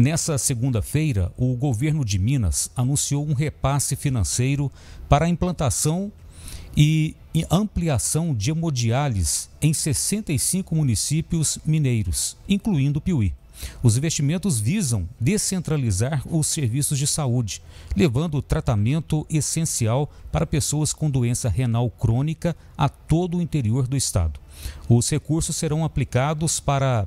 Nessa segunda-feira, o governo de Minas anunciou um repasse financeiro para a implantação e ampliação de hemodiálise em 65 municípios mineiros, incluindo Piuí. Os investimentos visam descentralizar os serviços de saúde, levando o tratamento essencial para pessoas com doença renal crônica a todo o interior do estado. Os recursos serão aplicados para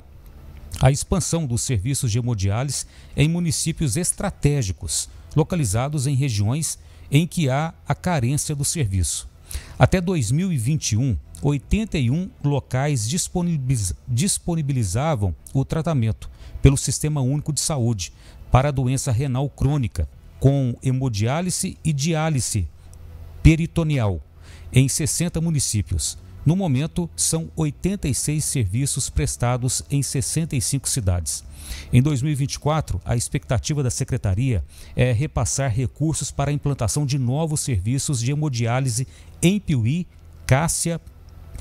a expansão dos serviços de hemodiálise em municípios estratégicos, localizados em regiões em que há a carência do serviço. Até 2021, 81 locais disponibilizavam o tratamento pelo Sistema Único de Saúde para a doença renal crônica, com hemodiálise e diálise peritoneal, em 60 municípios. No momento, são 86 serviços prestados em 65 cidades. Em 2024, a expectativa da secretaria é repassar recursos para a implantação de novos serviços de hemodiálise em Piuí, Cássia,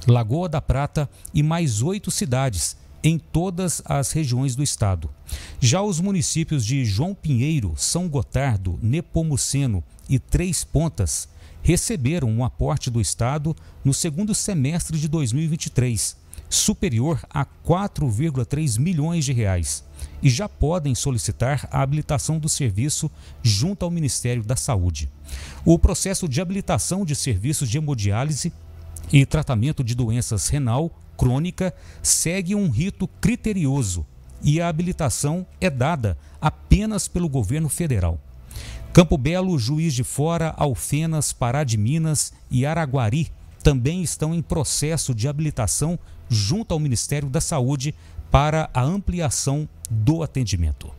Lagoa da Prata e mais oito cidades, em todas as regiões do estado. Já os municípios de João Pinheiro, São Gotardo, Nepomuceno e Três Pontas receberam um aporte do estado no segundo semestre de 2023, superior a 4,3 milhões de reais, e já podem solicitar a habilitação do serviço junto ao Ministério da Saúde. O processo de habilitação de serviços de hemodiálise e tratamento de doenças renal crônica segue um rito criterioso e a habilitação é dada apenas pelo governo federal. Campo Belo, Juiz de Fora, Alfenas, Pará de Minas e Araguari também estão em processo de habilitação junto ao Ministério da Saúde para a ampliação do atendimento.